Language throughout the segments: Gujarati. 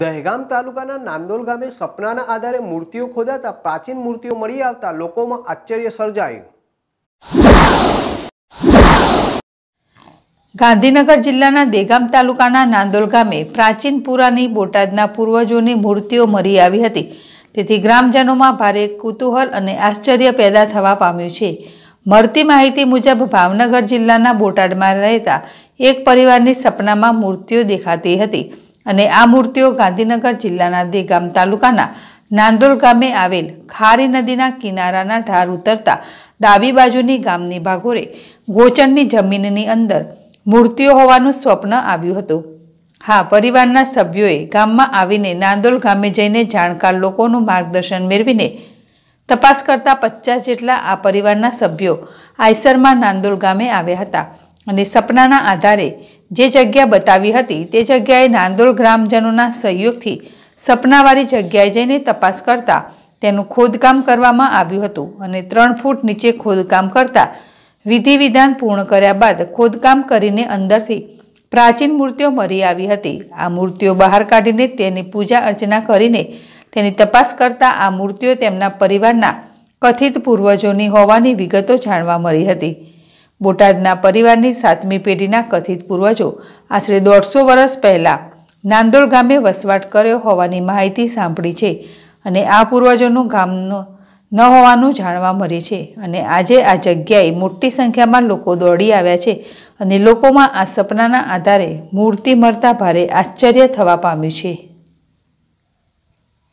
દહેગામ તાલુકાના નાંદોલ ગામે સપનાના આધારે મૂર્તિઓ ખોદાતા પ્રાચીન મૂર્તિઓ મળી આવતા લોકોમાં આશ્ચર્ય સર્જાયું ગાંધીનગર જિલ્લાના દેગામ તાલુકાના નાંદોલ ગામે પ્રાચીન પુરાની બોટાદના પૂર્વજોની મૂર્તિઓ મળી આવી હતી તેથી ગ્રામજનોમાં ભારે કુતૂહલ અને આશ્ચર્ય પેદા થવા પામ્યું છે મળતી માહિતી મુજબ ભાવનગર જિલ્લાના બોટાદમાં રહેતા એક પરિવારની સપનામાં મૂર્તિઓ દેખાતી હતી અને આ મૂર્તિઓ ગાંધીનગર જિલ્લાના દેગામ તાલુકાના નાંદોલ ગામે આવેલ ખારી નદીના કિનારાના ઢાર ઉતરતા ડાબી બાજુની ગામની ભાગોરે ગોચરની જમીનની અંદર મૂર્તિઓ હોવાનું સ્વપ્ન આવ્યું હતું હા પરિવારના સભ્યોએ ગામમાં આવીને નાંદોલ ગામે જઈને જાણકાર લોકોનું માર્ગદર્શન મેળવીને તપાસ કરતા પચાસ જેટલા આ પરિવારના સભ્યો આયસરમાં નાંદોલ ગામે આવ્યા હતા અને સપનાના આધારે જે જગ્યા બતાવી હતી તે જગ્યાએ નાંદોળ ગ્રામજનોના સહયોગથી સપનાવાળી જગ્યાએ જઈને તપાસ કરતા તેનું ખોદકામ કરવામાં આવ્યું હતું અને ત્રણ ફૂટ નીચે ખોદકામ કરતાં વિધિવિધાન પૂર્ણ કર્યા બાદ ખોદકામ કરીને અંદરથી પ્રાચીન મૂર્તિઓ મળી આવી હતી આ મૂર્તિઓ બહાર કાઢીને તેની પૂજા અર્ચના કરીને તેની તપાસ કરતાં આ મૂર્તિઓ તેમના પરિવારના કથિત પૂર્વજોની હોવાની વિગતો જાણવા મળી હતી બોટાદના પરિવારની સાતમી પેઢીના કથિત પૂર્વજો આશરે દોઢસો વર્ષ પહેલાં નાંદોળ ગામે વસવાટ કર્યો હોવાની માહિતી સાંભળી છે અને આ પૂર્વજોનું ગામનો ન હોવાનું જાણવા મળે છે અને આજે આ જગ્યાએ મોટી સંખ્યામાં લોકો દોડી આવ્યા છે અને લોકોમાં આ સપનાના આધારે મૂર્તિ મળતા ભારે આશ્ચર્ય થવા પામ્યું છે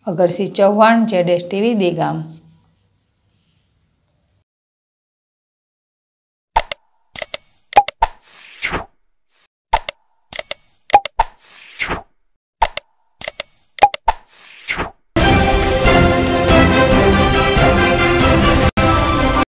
અગરસિંહ ચૌહાણ જેડેશ ટીવી દેગામ